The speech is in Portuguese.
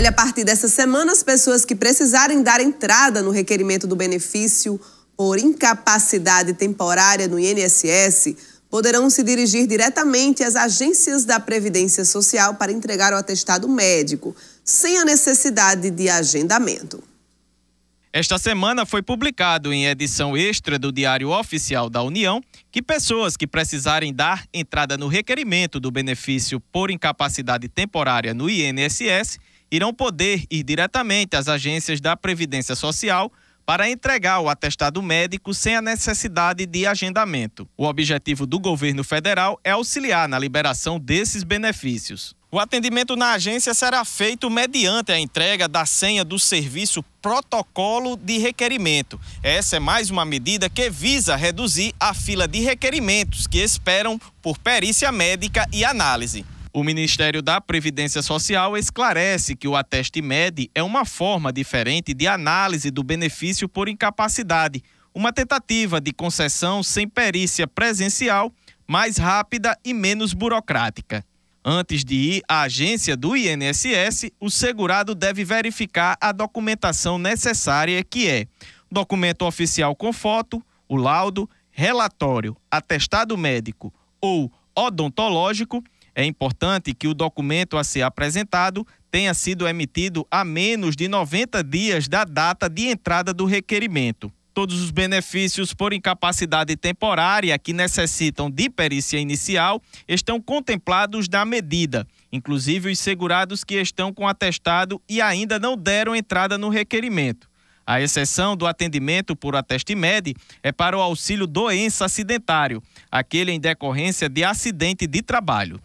Olha, a partir dessa semana, as pessoas que precisarem dar entrada no requerimento do benefício por incapacidade temporária no INSS poderão se dirigir diretamente às agências da Previdência Social para entregar o atestado médico, sem a necessidade de agendamento. Esta semana foi publicado em edição extra do Diário Oficial da União que pessoas que precisarem dar entrada no requerimento do benefício por incapacidade temporária no INSS irão poder ir diretamente às agências da Previdência Social para entregar o atestado médico sem a necessidade de agendamento. O objetivo do governo federal é auxiliar na liberação desses benefícios. O atendimento na agência será feito mediante a entrega da senha do serviço Protocolo de Requerimento. Essa é mais uma medida que visa reduzir a fila de requerimentos que esperam por perícia médica e análise. O Ministério da Previdência Social esclarece que o ateste MED é uma forma diferente de análise do benefício por incapacidade, uma tentativa de concessão sem perícia presencial, mais rápida e menos burocrática. Antes de ir à agência do INSS, o segurado deve verificar a documentação necessária, que é documento oficial com foto, o laudo, relatório, atestado médico ou odontológico é importante que o documento a ser apresentado tenha sido emitido a menos de 90 dias da data de entrada do requerimento. Todos os benefícios por incapacidade temporária que necessitam de perícia inicial estão contemplados na medida, inclusive os segurados que estão com atestado e ainda não deram entrada no requerimento. A exceção do atendimento por ateste-med é para o auxílio doença acidentário, aquele em decorrência de acidente de trabalho.